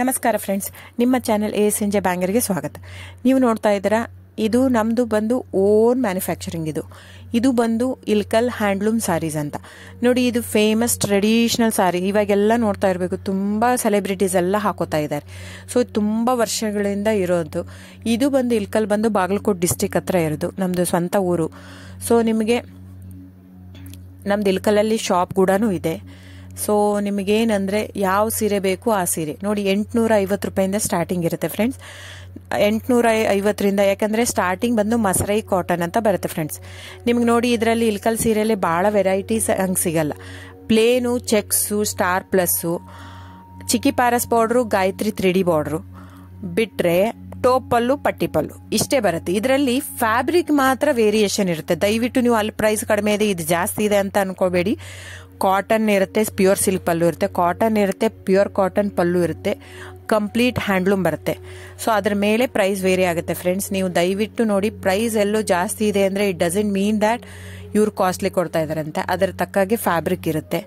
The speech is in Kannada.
ನಮಸ್ಕಾರ ಫ್ರೆಂಡ್ಸ್ ನಿಮ್ಮ ಚಾನೆಲ್ ಎ ಎಸ್ ಎಂಜೆ ಬ್ಯಾಂಗರ್ಗೆ ಸ್ವಾಗತ ನೀವು ನೋಡ್ತಾ ಇದ್ದೀರಾ ಇದು ನಮ್ಮದು ಬಂದು ಓನ್ ಮ್ಯಾನುಫ್ಯಾಕ್ಚರಿಂಗ್ ಇದು ಇದು ಬಂದು ಇಲ್ಕಲ್ ಹ್ಯಾಂಡ್ಲೂಮ್ ಸಾರೀಸ್ ಅಂತ ನೋಡಿ ಇದು ಫೇಮಸ್ ಟ್ರೆಡಿಷ್ನಲ್ ಸಾರಿ ಇವಾಗೆಲ್ಲ ನೋಡ್ತಾ ಇರಬೇಕು ತುಂಬ ಸೆಲೆಬ್ರಿಟೀಸ್ ಎಲ್ಲ ಹಾಕೋತಾ ಇದ್ದಾರೆ ಸೊ ತುಂಬ ವರ್ಷಗಳಿಂದ ಇರೋದು ಇದು ಬಂದು ಇಲ್ಕಲ್ ಬಂದು ಬಾಗಲಕೋಟೆ ಡಿಸ್ಟಿಕ್ ಹತ್ರ ಇರೋದು ನಮ್ಮದು ಸ್ವಂತ ಊರು ಸೊ ನಿಮಗೆ ನಮ್ದು ಇಲ್ಕಲಲ್ಲಿ ಶಾಪ್ ಕೂಡ ಇದೆ ಸೊ ನಿಮಗೇನಂದರೆ ಯಾವ ಸೀರೆ ಬೇಕು ಆ ಸೀರೆ ನೋಡಿ ಎಂಟುನೂರ ಐವತ್ತು ರೂಪಾಯಿಂದ ಸ್ಟಾರ್ಟಿಂಗ್ ಇರುತ್ತೆ ಫ್ರೆಂಡ್ಸ್ ಎಂಟುನೂರ ಐವತ್ತರಿಂದ ಯಾಕಂದರೆ ಸ್ಟಾರ್ಟಿಂಗ್ ಬಂದು ಮಸರೈ ಕಾಟನ್ ಅಂತ ಬರುತ್ತೆ ಫ್ರೆಂಡ್ಸ್ ನಿಮ್ಗೆ ನೋಡಿ ಇದರಲ್ಲಿ ಇಲ್ಕಲ್ ಸೀರೆಯಲ್ಲಿ ಭಾಳ ವೆರೈಟೀಸ್ ಹಂಗೆ ಸಿಗಲ್ಲ ಪ್ಲೇನು ಚೆಕ್ಸು ಸ್ಟಾರ್ ಪ್ಲಸ್ಸು ಚಿಕ್ಕಿ ಪ್ಯಾರಸ್ border Gayatri three D border ಬಿಟ್ಟರೆ ಪಟ್ಟಿ ಪಟ್ಟಿಪಲ್ಲು ಇಷ್ಟೇ ಬರುತ್ತೆ ಇದರಲ್ಲಿ ಫ್ಯಾಬ್ರಿಕ್ ಮಾತ್ರ ವೇರಿಯೇಷನ್ ಇರುತ್ತೆ ದಯವಿಟ್ಟು ನೀವು ಅಲ್ಲಿ ಪ್ರೈಸ್ ಕಡಿಮೆ ಇದೆ ಇದು ಜಾಸ್ತಿ ಇದೆ ಅಂತ ಅನ್ಕೋಬೇಡಿ ಕಾಟನ್ ಇರುತ್ತೆ ಪ್ಯೂರ್ ಸಿಲ್ಕ್ ಪಲ್ಲು ಇರುತ್ತೆ ಕಾಟನ್ ಇರುತ್ತೆ ಪ್ಯೂರ್ ಕಾಟನ್ ಪಲ್ಲು ಇರುತ್ತೆ ಕಂಪ್ಲೀಟ್ ಹ್ಯಾಂಡ್ಲೂಮ್ ಬರುತ್ತೆ ಸೊ ಅದ್ರ ಮೇಲೆ ಪ್ರೈಸ್ ವೇರಿ ಆಗುತ್ತೆ ಫ್ರೆಂಡ್ಸ್ ನೀವು ದಯವಿಟ್ಟು ನೋಡಿ ಪ್ರೈಸ್ ಎಲ್ಲೋ ಜಾಸ್ತಿ ಇದೆ ಅಂದರೆ ಇಟ್ ಡಸೆಂಟ್ ಮೀನ್ ದ್ಯಾಟ್ ಇವ್ರು ಕಾಸ್ಟ್ಲಿ ಕೊಡ್ತಾ ಇದ್ದಾರಂತೆ ಅಂತ ಅದರ ತಕ್ಕಾಗೆ ಫ್ಯಾಬ್ರಿಕ್ ಇರುತ್ತೆ